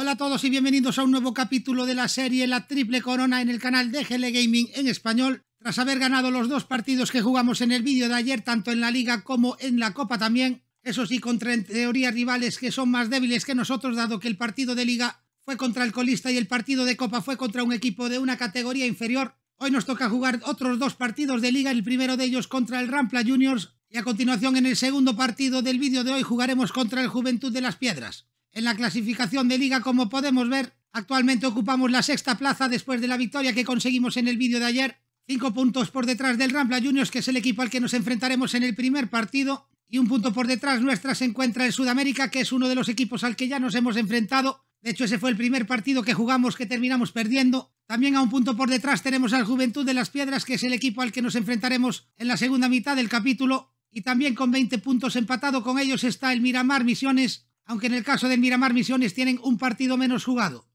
Hola a todos y bienvenidos a un nuevo capítulo de la serie La Triple Corona en el canal de GL Gaming en español. Tras haber ganado los dos partidos que jugamos en el vídeo de ayer, tanto en la Liga como en la Copa también, eso sí, contra en teoría rivales que son más débiles que nosotros, dado que el partido de Liga fue contra el colista y el partido de Copa fue contra un equipo de una categoría inferior. Hoy nos toca jugar otros dos partidos de Liga, el primero de ellos contra el Rampla Juniors y a continuación en el segundo partido del vídeo de hoy jugaremos contra el Juventud de las Piedras. En la clasificación de liga, como podemos ver, actualmente ocupamos la sexta plaza después de la victoria que conseguimos en el vídeo de ayer. Cinco puntos por detrás del Rampla Juniors, que es el equipo al que nos enfrentaremos en el primer partido. Y un punto por detrás nuestra se encuentra el Sudamérica, que es uno de los equipos al que ya nos hemos enfrentado. De hecho, ese fue el primer partido que jugamos que terminamos perdiendo. También a un punto por detrás tenemos al Juventud de las Piedras, que es el equipo al que nos enfrentaremos en la segunda mitad del capítulo. Y también con 20 puntos empatado con ellos está el Miramar Misiones, aunque en el caso del Miramar Misiones tienen un partido menos jugado.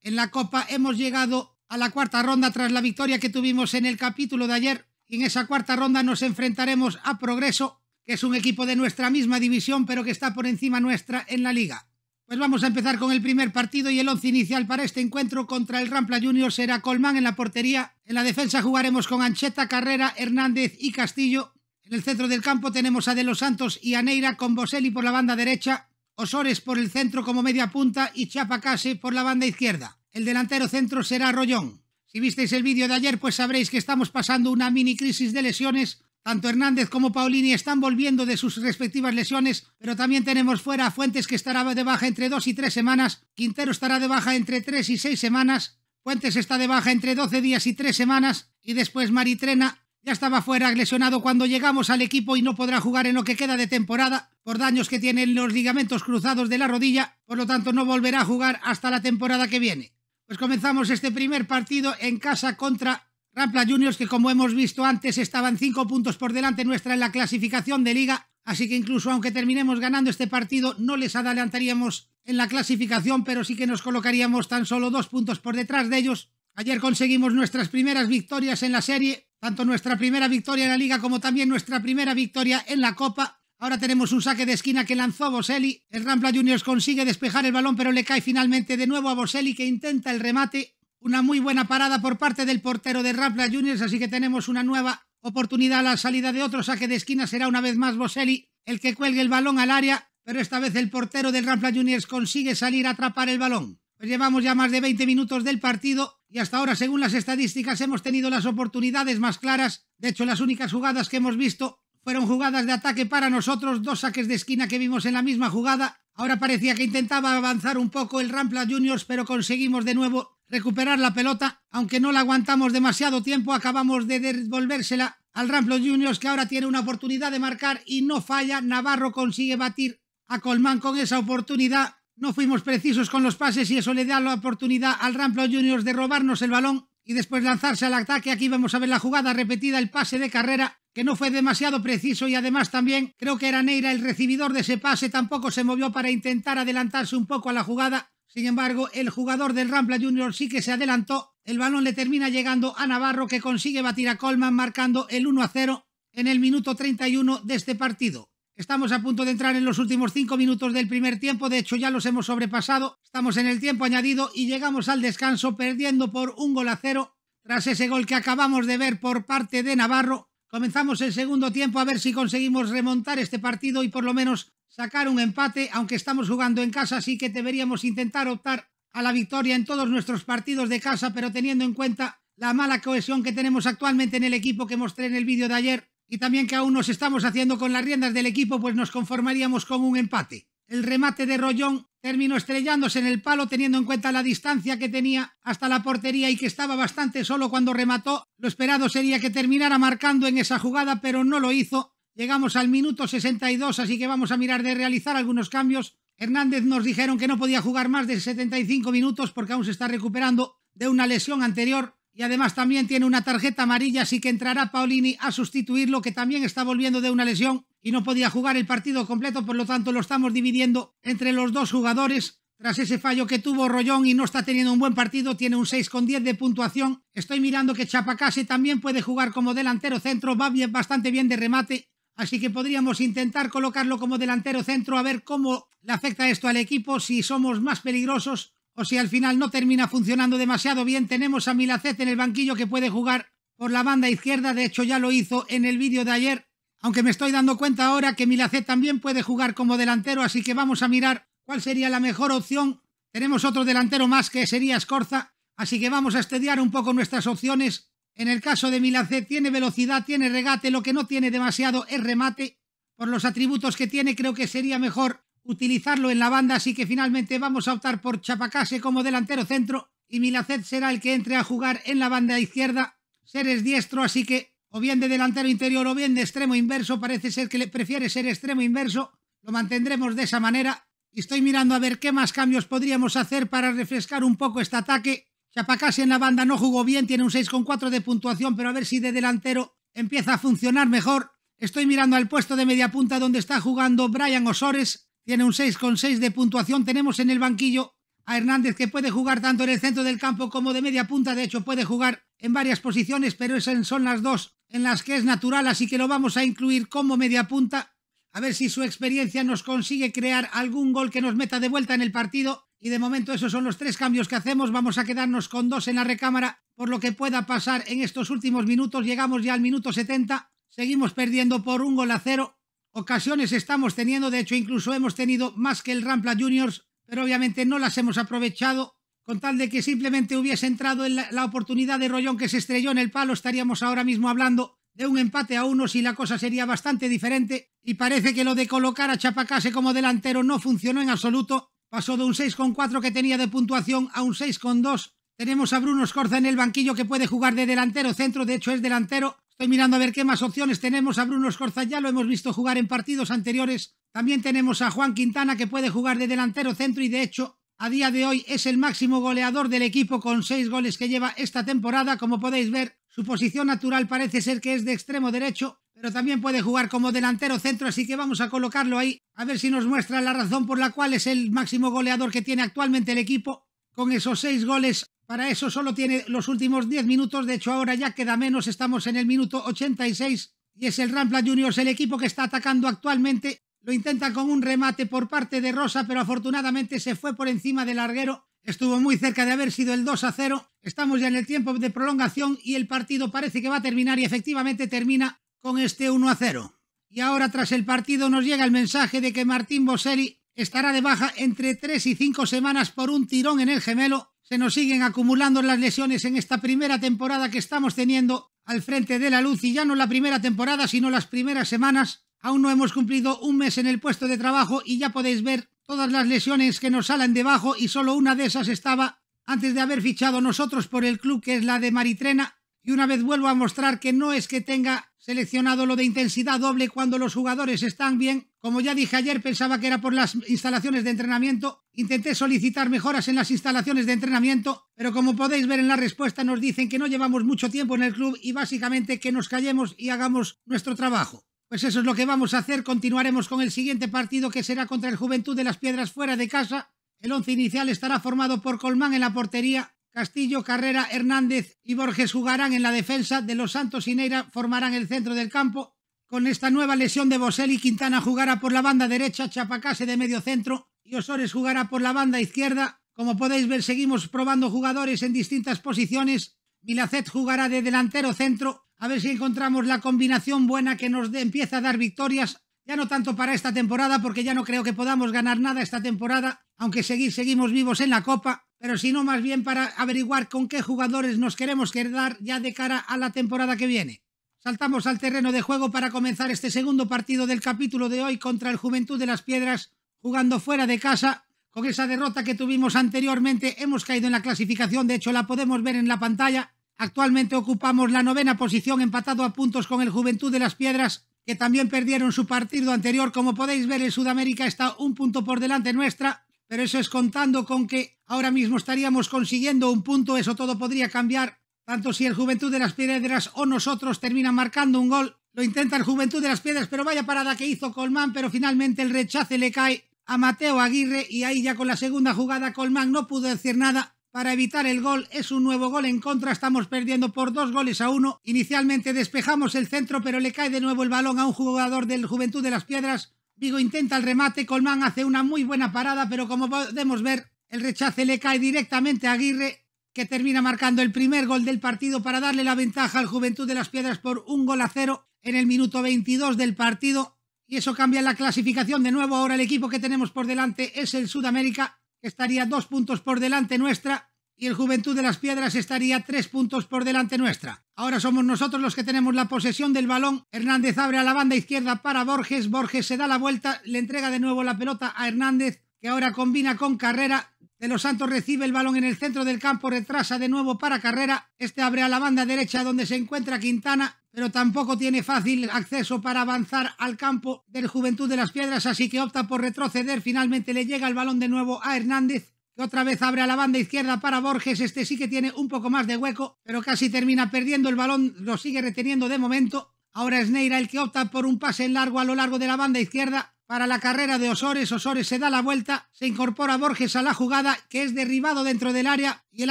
En la Copa hemos llegado a la cuarta ronda tras la victoria que tuvimos en el capítulo de ayer y en esa cuarta ronda nos enfrentaremos a Progreso, que es un equipo de nuestra misma división pero que está por encima nuestra en la liga. Pues vamos a empezar con el primer partido y el once inicial para este encuentro contra el Rampla Junior será Colmán en la portería. En la defensa jugaremos con Ancheta, Carrera, Hernández y Castillo. En el centro del campo tenemos a De los Santos y a Neira con Boselli por la banda derecha. Osores por el centro como media punta y Chapacase por la banda izquierda. El delantero centro será Rollón. Si visteis el vídeo de ayer, pues sabréis que estamos pasando una mini crisis de lesiones. Tanto Hernández como Paulini están volviendo de sus respectivas lesiones, pero también tenemos fuera a Fuentes que estará de baja entre dos y tres semanas, Quintero estará de baja entre 3 y seis semanas, Fuentes está de baja entre 12 días y tres semanas, y después Maritrena ya estaba fuera agresionado cuando llegamos al equipo y no podrá jugar en lo que queda de temporada por daños que tienen los ligamentos cruzados de la rodilla, por lo tanto no volverá a jugar hasta la temporada que viene. Pues comenzamos este primer partido en casa contra Rampla Juniors, que como hemos visto antes estaban cinco puntos por delante nuestra en la clasificación de liga, así que incluso aunque terminemos ganando este partido no les adelantaríamos en la clasificación, pero sí que nos colocaríamos tan solo dos puntos por detrás de ellos. Ayer conseguimos nuestras primeras victorias en la serie tanto nuestra primera victoria en la liga como también nuestra primera victoria en la Copa. Ahora tenemos un saque de esquina que lanzó Boselli. El Rampla Juniors consigue despejar el balón, pero le cae finalmente de nuevo a Boselli que intenta el remate. Una muy buena parada por parte del portero de Rampla Juniors, así que tenemos una nueva oportunidad a la salida de otro saque de esquina. Será una vez más Boselli el que cuelgue el balón al área, pero esta vez el portero del Rampla Juniors consigue salir a atrapar el balón. Pues llevamos ya más de 20 minutos del partido y hasta ahora, según las estadísticas, hemos tenido las oportunidades más claras. De hecho, las únicas jugadas que hemos visto fueron jugadas de ataque para nosotros, dos saques de esquina que vimos en la misma jugada. Ahora parecía que intentaba avanzar un poco el Rampla Juniors, pero conseguimos de nuevo recuperar la pelota. Aunque no la aguantamos demasiado tiempo, acabamos de devolvérsela al Rampla Juniors, que ahora tiene una oportunidad de marcar y no falla. Navarro consigue batir a Colmán con esa oportunidad. No fuimos precisos con los pases y eso le da la oportunidad al Rampla Juniors de robarnos el balón y después lanzarse al ataque. Aquí vamos a ver la jugada repetida, el pase de carrera que no fue demasiado preciso y además también creo que era Neira el recibidor de ese pase, tampoco se movió para intentar adelantarse un poco a la jugada. Sin embargo, el jugador del Rampla Juniors sí que se adelantó. El balón le termina llegando a Navarro que consigue batir a Colman marcando el 1 a 0 en el minuto 31 de este partido. Estamos a punto de entrar en los últimos cinco minutos del primer tiempo, de hecho ya los hemos sobrepasado, estamos en el tiempo añadido y llegamos al descanso perdiendo por un gol a cero. Tras ese gol que acabamos de ver por parte de Navarro, comenzamos el segundo tiempo a ver si conseguimos remontar este partido y por lo menos sacar un empate, aunque estamos jugando en casa, así que deberíamos intentar optar a la victoria en todos nuestros partidos de casa, pero teniendo en cuenta la mala cohesión que tenemos actualmente en el equipo que mostré en el vídeo de ayer, y también que aún nos estamos haciendo con las riendas del equipo, pues nos conformaríamos con un empate. El remate de Rollón terminó estrellándose en el palo teniendo en cuenta la distancia que tenía hasta la portería y que estaba bastante solo cuando remató. Lo esperado sería que terminara marcando en esa jugada, pero no lo hizo. Llegamos al minuto 62, así que vamos a mirar de realizar algunos cambios. Hernández nos dijeron que no podía jugar más de 75 minutos porque aún se está recuperando de una lesión anterior. Y además también tiene una tarjeta amarilla, así que entrará Paolini a sustituirlo, que también está volviendo de una lesión y no podía jugar el partido completo, por lo tanto lo estamos dividiendo entre los dos jugadores. Tras ese fallo que tuvo Rollón y no está teniendo un buen partido, tiene un 6 con 10 de puntuación. Estoy mirando que Chapacase también puede jugar como delantero centro, va bien, bastante bien de remate, así que podríamos intentar colocarlo como delantero centro a ver cómo le afecta esto al equipo, si somos más peligrosos o si al final no termina funcionando demasiado bien, tenemos a Milacet en el banquillo que puede jugar por la banda izquierda, de hecho ya lo hizo en el vídeo de ayer, aunque me estoy dando cuenta ahora que Milacet también puede jugar como delantero, así que vamos a mirar cuál sería la mejor opción. Tenemos otro delantero más que sería Scorza, así que vamos a estudiar un poco nuestras opciones. En el caso de Milacet tiene velocidad, tiene regate, lo que no tiene demasiado es remate. Por los atributos que tiene creo que sería mejor utilizarlo en la banda, así que finalmente vamos a optar por Chapacase como delantero centro y Milacet será el que entre a jugar en la banda izquierda. Seres diestro, así que o bien de delantero interior o bien de extremo inverso, parece ser que le prefiere ser extremo inverso, lo mantendremos de esa manera. Y estoy mirando a ver qué más cambios podríamos hacer para refrescar un poco este ataque. Chapacase en la banda no jugó bien, tiene un 6,4 de puntuación, pero a ver si de delantero empieza a funcionar mejor. Estoy mirando al puesto de media punta donde está jugando Brian Osores, tiene un 6,6 de puntuación. Tenemos en el banquillo a Hernández que puede jugar tanto en el centro del campo como de media punta. De hecho, puede jugar en varias posiciones, pero esas son las dos en las que es natural, así que lo vamos a incluir como media punta. A ver si su experiencia nos consigue crear algún gol que nos meta de vuelta en el partido. Y de momento esos son los tres cambios que hacemos. Vamos a quedarnos con dos en la recámara. Por lo que pueda pasar en estos últimos minutos, llegamos ya al minuto 70. Seguimos perdiendo por un gol a cero ocasiones estamos teniendo, de hecho incluso hemos tenido más que el Rampla Juniors, pero obviamente no las hemos aprovechado. Con tal de que simplemente hubiese entrado en la, oportunidad de Rollón que se estrelló en el palo, estaríamos ahora mismo hablando de un empate a uno si la cosa sería bastante diferente y parece que lo de colocar a Chapacase como delantero no funcionó en absoluto. Pasó de un con 6,4 que tenía de puntuación a un con 6,2. Tenemos a Bruno Scorza en el banquillo que puede jugar de delantero centro, de hecho es delantero, Estoy mirando a ver qué más opciones tenemos. A Bruno Scorza ya lo hemos visto jugar en partidos anteriores. También tenemos a Juan Quintana que puede jugar de delantero centro y de hecho a día de hoy es el máximo goleador del equipo con seis goles que lleva esta temporada. Como podéis ver, su posición natural parece ser que es de extremo derecho, pero también puede jugar como delantero centro, así que vamos a colocarlo ahí a ver si nos muestra la razón por la cual es el máximo goleador que tiene actualmente el equipo con esos seis goles para eso solo tiene los últimos 10 minutos, de hecho ahora ya queda menos, estamos en el minuto 86 y es el Rampla Juniors el equipo que está atacando actualmente. Lo intenta con un remate por parte de Rosa, pero afortunadamente se fue por encima del larguero. Estuvo muy cerca de haber sido el 2 a 0. Estamos ya en el tiempo de prolongación y el partido parece que va a terminar y efectivamente termina con este 1 a 0. Y ahora tras el partido nos llega el mensaje de que Martín Boselli estará de baja entre 3 y 5 semanas por un tirón en el gemelo se nos siguen acumulando las lesiones en esta primera temporada que estamos teniendo al frente de la luz y ya no la primera temporada, sino las primeras semanas. Aún no hemos cumplido un mes en el puesto de trabajo y ya podéis ver todas las lesiones que nos salen debajo y solo una de esas estaba antes de haber fichado nosotros por el club que es la de Maritrena y una vez vuelvo a mostrar que no es que tenga seleccionado lo de intensidad doble cuando los jugadores están bien. Como ya dije ayer, pensaba que era por las instalaciones de entrenamiento. Intenté solicitar mejoras en las instalaciones de entrenamiento, pero como podéis ver en la respuesta nos dicen que no llevamos mucho tiempo en el club y básicamente que nos callemos y hagamos nuestro trabajo. Pues eso es lo que vamos a hacer. Continuaremos con el siguiente partido que será contra el Juventud de las Piedras fuera de casa. El once inicial estará formado por Colmán en la portería, Castillo, Carrera, Hernández y Borges jugarán en la defensa. De los Santos y Neira formarán el centro del campo. Con esta nueva lesión de Boselli, Quintana jugará por la banda derecha, Chapacase de medio centro y Osores jugará por la banda izquierda. Como podéis ver, seguimos probando jugadores en distintas posiciones. Milacet jugará de delantero centro. A ver si encontramos la combinación buena que nos empieza a dar victorias. Ya no tanto para esta temporada, porque ya no creo que podamos ganar nada esta temporada, aunque seguir, seguimos vivos en la Copa pero sino más bien para averiguar con qué jugadores nos queremos quedar ya de cara a la temporada que viene. Saltamos al terreno de juego para comenzar este segundo partido del capítulo de hoy contra el Juventud de las Piedras, jugando fuera de casa. Con esa derrota que tuvimos anteriormente hemos caído en la clasificación, de hecho la podemos ver en la pantalla. Actualmente ocupamos la novena posición empatado a puntos con el Juventud de las Piedras, que también perdieron su partido anterior. Como podéis ver, el Sudamérica está un punto por delante nuestra, pero eso es contando con que Ahora mismo estaríamos consiguiendo un punto, eso todo podría cambiar. Tanto si el Juventud de las Piedras o nosotros terminan marcando un gol. Lo intenta el Juventud de las Piedras, pero vaya parada que hizo Colmán, pero finalmente el rechace le cae a Mateo Aguirre y ahí ya con la segunda jugada Colman no pudo decir nada para evitar el gol. Es un nuevo gol en contra. Estamos perdiendo por dos goles a uno. Inicialmente despejamos el centro, pero le cae de nuevo el balón a un jugador del Juventud de las Piedras. Vigo intenta el remate. Colmán hace una muy buena parada, pero como podemos ver, el rechace le cae directamente a Aguirre, que termina marcando el primer gol del partido para darle la ventaja al Juventud de las Piedras por un gol a cero en el minuto 22 del partido. Y eso cambia la clasificación de nuevo. Ahora el equipo que tenemos por delante es el Sudamérica, que estaría dos puntos por delante nuestra. Y el Juventud de las Piedras estaría tres puntos por delante nuestra. Ahora somos nosotros los que tenemos la posesión del balón. Hernández abre a la banda izquierda para Borges. Borges se da la vuelta, le entrega de nuevo la pelota a Hernández, que ahora combina con Carrera de los Santos recibe el balón en el centro del campo, retrasa de nuevo para Carrera. Este abre a la banda derecha donde se encuentra Quintana, pero tampoco tiene fácil acceso para avanzar al campo del Juventud de las Piedras, así que opta por retroceder. Finalmente le llega el balón de nuevo a Hernández, que otra vez abre a la banda izquierda para Borges. Este sí que tiene un poco más de hueco, pero casi termina perdiendo el balón, lo sigue reteniendo de momento. Ahora es Neira el que opta por un pase largo a lo largo de la banda izquierda para la carrera de Osores. Osores se da la vuelta, se incorpora Borges a la jugada, que es derribado dentro del área y el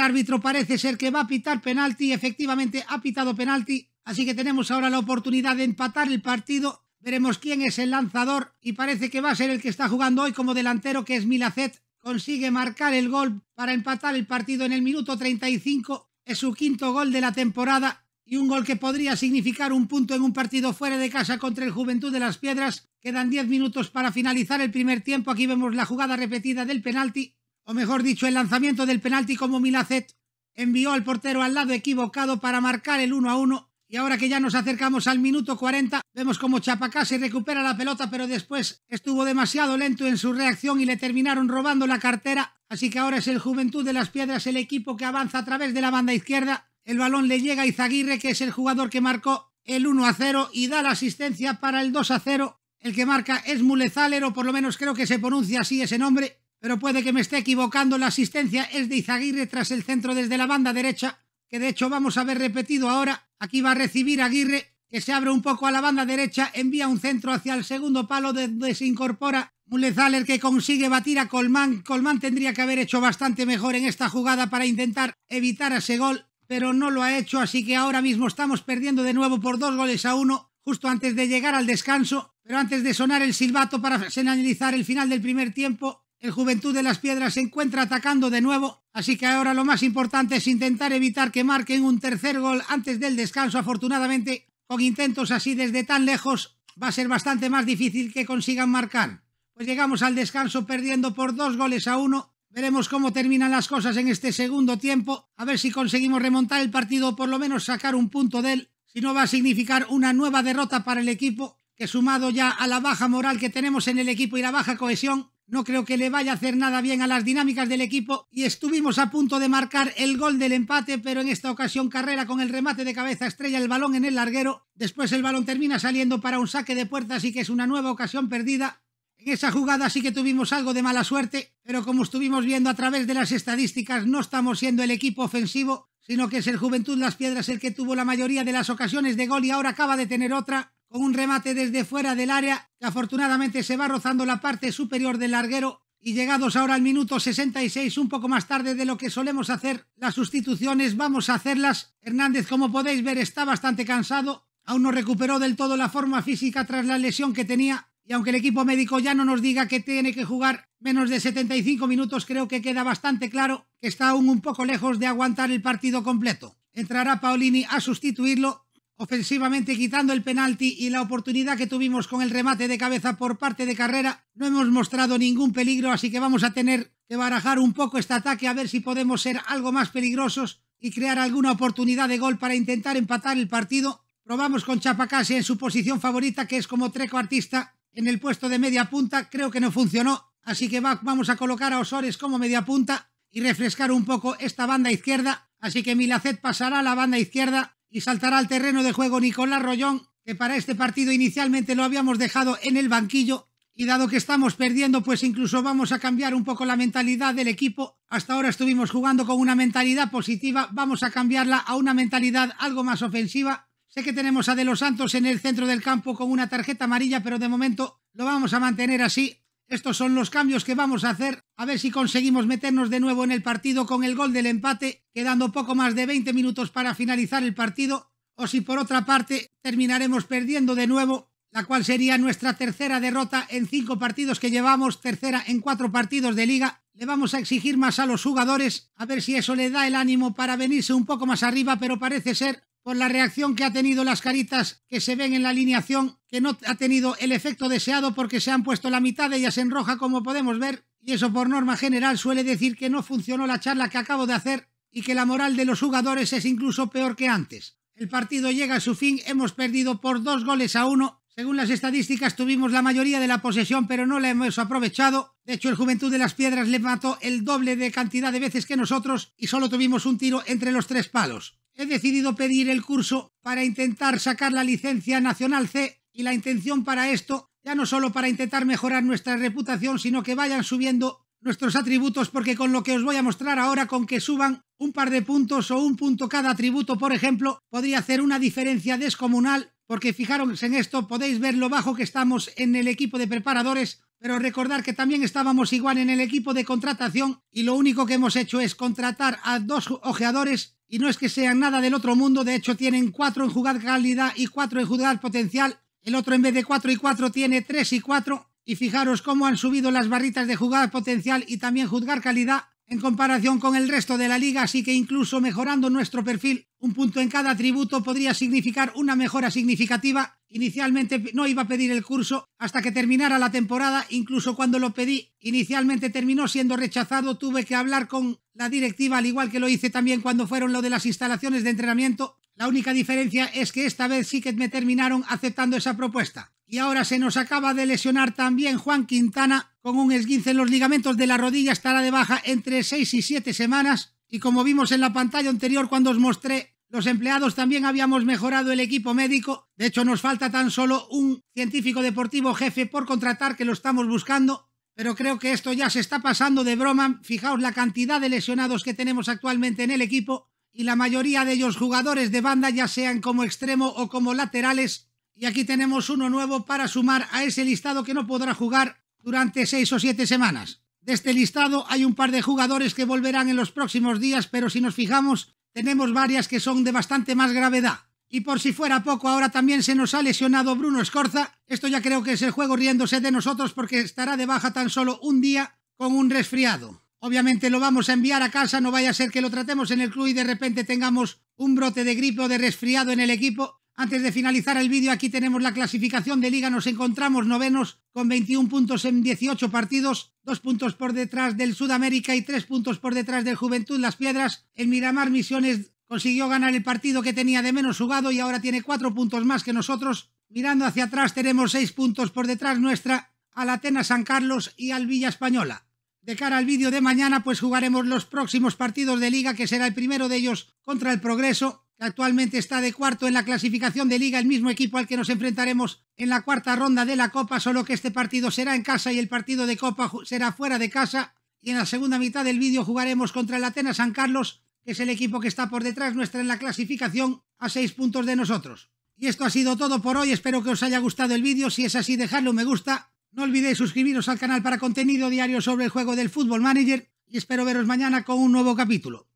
árbitro parece ser que va a pitar penalti. Efectivamente, ha pitado penalti, así que tenemos ahora la oportunidad de empatar el partido. Veremos quién es el lanzador y parece que va a ser el que está jugando hoy como delantero, que es Milacet. Consigue marcar el gol para empatar el partido en el minuto 35. Es su quinto gol de la temporada y un gol que podría significar un punto en un partido fuera de casa contra el Juventud de las Piedras. Quedan 10 minutos para finalizar el primer tiempo. Aquí vemos la jugada repetida del penalti, o mejor dicho, el lanzamiento del penalti como Milacet envió al portero al lado equivocado para marcar el 1 a 1. Y ahora que ya nos acercamos al minuto 40, vemos como Chapacá se recupera la pelota, pero después estuvo demasiado lento en su reacción y le terminaron robando la cartera. Así que ahora es el Juventud de las Piedras el equipo que avanza a través de la banda izquierda el balón le llega a Izaguirre, que es el jugador que marcó el 1 a 0 y da la asistencia para el 2 a 0. El que marca es Mulezaler, o por lo menos creo que se pronuncia así ese nombre, pero puede que me esté equivocando. La asistencia es de Izaguirre tras el centro desde la banda derecha, que de hecho vamos a ver repetido ahora. Aquí va a recibir Aguirre, que se abre un poco a la banda derecha, envía un centro hacia el segundo palo, donde se incorpora Mulezaler que consigue batir a Colmán. Colmán tendría que haber hecho bastante mejor en esta jugada para intentar evitar ese gol pero no lo ha hecho, así que ahora mismo estamos perdiendo de nuevo por dos goles a uno, justo antes de llegar al descanso, pero antes de sonar el silbato para señalizar el final del primer tiempo, el Juventud de las Piedras se encuentra atacando de nuevo, así que ahora lo más importante es intentar evitar que marquen un tercer gol antes del descanso. Afortunadamente, con intentos así desde tan lejos, va a ser bastante más difícil que consigan marcar. Pues llegamos al descanso perdiendo por dos goles a uno Veremos cómo terminan las cosas en este segundo tiempo, a ver si conseguimos remontar el partido o por lo menos sacar un punto de él, si no va a significar una nueva derrota para el equipo, que sumado ya a la baja moral que tenemos en el equipo y la baja cohesión, no creo que le vaya a hacer nada bien a las dinámicas del equipo y estuvimos a punto de marcar el gol del empate, pero en esta ocasión Carrera con el remate de cabeza estrella el balón en el larguero, después el balón termina saliendo para un saque de puertas y que es una nueva ocasión perdida, en esa jugada sí que tuvimos algo de mala suerte, pero como estuvimos viendo a través de las estadísticas, no estamos siendo el equipo ofensivo, sino que es el Juventud Las Piedras el que tuvo la mayoría de las ocasiones de gol y ahora acaba de tener otra, con un remate desde fuera del área, que afortunadamente se va rozando la parte superior del larguero. Y llegados ahora al minuto 66, un poco más tarde de lo que solemos hacer, las sustituciones vamos a hacerlas. Hernández, como podéis ver, está bastante cansado, aún no recuperó del todo la forma física tras la lesión que tenía, y aunque el equipo médico ya no nos diga que tiene que jugar menos de 75 minutos, creo que queda bastante claro que está aún un poco lejos de aguantar el partido completo. Entrará Paolini a sustituirlo, ofensivamente quitando el penalti y la oportunidad que tuvimos con el remate de cabeza por parte de Carrera. No hemos mostrado ningún peligro, así que vamos a tener que barajar un poco este ataque a ver si podemos ser algo más peligrosos y crear alguna oportunidad de gol para intentar empatar el partido. Probamos con Chapacase en su posición favorita, que es como treco artista, en el puesto de media punta, creo que no funcionó, así que vamos a colocar a Osores como media punta y refrescar un poco esta banda izquierda, así que Milacet pasará a la banda izquierda y saltará al terreno de juego Nicolás Rollón, que para este partido inicialmente lo habíamos dejado en el banquillo y dado que estamos perdiendo, pues incluso vamos a cambiar un poco la mentalidad del equipo. Hasta ahora estuvimos jugando con una mentalidad positiva, vamos a cambiarla a una mentalidad algo más ofensiva. Sé que tenemos a De los Santos en el centro del campo con una tarjeta amarilla, pero de momento lo vamos a mantener así. Estos son los cambios que vamos a hacer, a ver si conseguimos meternos de nuevo en el partido con el gol del empate, quedando poco más de 20 minutos para finalizar el partido, o si por otra parte terminaremos perdiendo de nuevo, la cual sería nuestra tercera derrota en cinco partidos que llevamos, tercera en cuatro partidos de liga. Le vamos a exigir más a los jugadores, a ver si eso le da el ánimo para venirse un poco más arriba, pero parece ser por la reacción que ha tenido las caritas que se ven en la alineación, que no ha tenido el efecto deseado porque se han puesto la mitad de ellas en roja, como podemos ver, y eso por norma general suele decir que no funcionó la charla que acabo de hacer y que la moral de los jugadores es incluso peor que antes. El partido llega a su fin, hemos perdido por dos goles a uno. Según las estadísticas tuvimos la mayoría de la posesión pero no la hemos aprovechado. De hecho el Juventud de las Piedras le mató el doble de cantidad de veces que nosotros y solo tuvimos un tiro entre los tres palos he decidido pedir el curso para intentar sacar la licencia nacional C y la intención para esto, ya no solo para intentar mejorar nuestra reputación, sino que vayan subiendo nuestros atributos, porque con lo que os voy a mostrar ahora, con que suban un par de puntos o un punto cada atributo, por ejemplo, podría hacer una diferencia descomunal, porque fijaros en esto, podéis ver lo bajo que estamos en el equipo de preparadores, pero recordar que también estábamos igual en el equipo de contratación y lo único que hemos hecho es contratar a dos ojeadores y no es que sean nada del otro mundo, de hecho tienen 4 en jugar calidad y 4 en jugar potencial, el otro en vez de 4 y 4 tiene 3 y 4, y fijaros cómo han subido las barritas de jugar potencial y también juzgar calidad en comparación con el resto de la liga, así que incluso mejorando nuestro perfil un punto en cada atributo podría significar una mejora significativa. Inicialmente no iba a pedir el curso hasta que terminara la temporada, incluso cuando lo pedí, inicialmente terminó siendo rechazado, tuve que hablar con la directiva, al igual que lo hice también cuando fueron lo de las instalaciones de entrenamiento. La única diferencia es que esta vez sí que me terminaron aceptando esa propuesta. Y ahora se nos acaba de lesionar también Juan Quintana con un esguince en los ligamentos de la rodilla, estará de baja entre 6 y 7 semanas. Y como vimos en la pantalla anterior cuando os mostré, los empleados también habíamos mejorado el equipo médico. De hecho, nos falta tan solo un científico deportivo jefe por contratar que lo estamos buscando. Pero creo que esto ya se está pasando de broma. Fijaos la cantidad de lesionados que tenemos actualmente en el equipo y la mayoría de ellos jugadores de banda, ya sean como extremo o como laterales. Y aquí tenemos uno nuevo para sumar a ese listado que no podrá jugar durante seis o siete semanas de este listado hay un par de jugadores que volverán en los próximos días, pero si nos fijamos, tenemos varias que son de bastante más gravedad. Y por si fuera poco, ahora también se nos ha lesionado Bruno Escorza. Esto ya creo que es el juego riéndose de nosotros porque estará de baja tan solo un día con un resfriado. Obviamente lo vamos a enviar a casa, no vaya a ser que lo tratemos en el club y de repente tengamos un brote de gripe o de resfriado en el equipo. Antes de finalizar el vídeo, aquí tenemos la clasificación de liga. Nos encontramos novenos con 21 puntos en 18 partidos dos puntos por detrás del Sudamérica y tres puntos por detrás del Juventud Las Piedras. El Miramar Misiones consiguió ganar el partido que tenía de menos jugado y ahora tiene cuatro puntos más que nosotros. Mirando hacia atrás tenemos seis puntos por detrás nuestra al Atenas San Carlos y al Villa Española. De cara al vídeo de mañana pues jugaremos los próximos partidos de liga que será el primero de ellos contra el Progreso actualmente está de cuarto en la clasificación de liga, el mismo equipo al que nos enfrentaremos en la cuarta ronda de la Copa, solo que este partido será en casa y el partido de Copa será fuera de casa. Y en la segunda mitad del vídeo jugaremos contra el Atenas San Carlos, que es el equipo que está por detrás nuestra en la clasificación a seis puntos de nosotros. Y esto ha sido todo por hoy, espero que os haya gustado el vídeo, si es así dejadle un me gusta, no olvidéis suscribiros al canal para contenido diario sobre el juego del Fútbol Manager y espero veros mañana con un nuevo capítulo.